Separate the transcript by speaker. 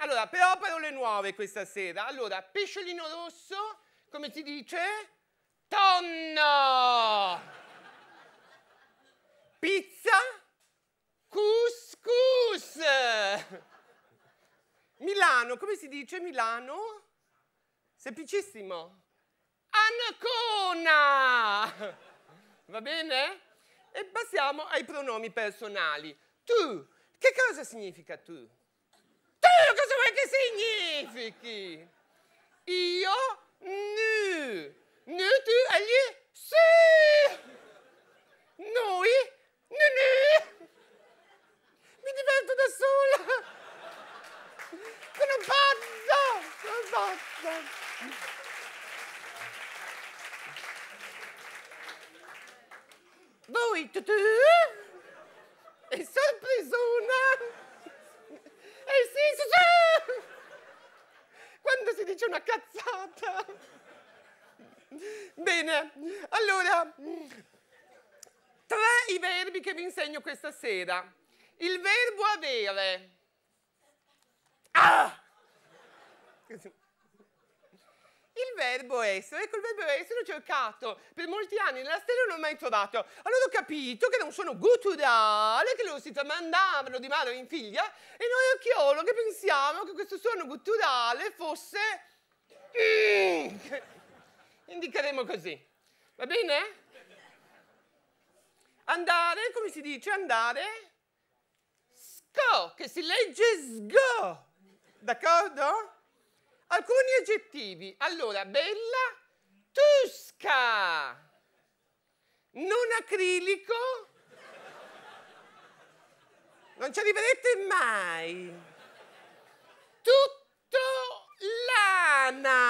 Speaker 1: Allora, però parole nuove questa sera. Allora, pesciolino rosso, come si dice? Tonno! Pizza? Couscous! Milano, come si dice Milano? Semplicissimo. Ancona! Va bene? E passiamo ai pronomi personali. Tu, che cosa significa tu? che significhi? Io nu. Nu tu agli sì. Noi nu nu. Mi divento da sola. Sono pazza. Sono pazza. Voi tutù e sorpresona. una cazzata. Bene, allora, tre i verbi che vi insegno questa sera. Il verbo avere. Ah! Il verbo essere, ecco il verbo essere ho cercato per molti anni nella stella e non l'ho mai trovato. Allora ho capito che era un suono gutturale che loro si tramandavano di madre in figlia e noi archeologi pensiamo che questo suono gutturale fosse Mm. Indicheremo così. Va bene? Andare, come si dice? Andare. Sco, che si legge sgo. D'accordo? Alcuni aggettivi. Allora, bella, tusca. Non acrilico. Non ci arriverete mai. Diana.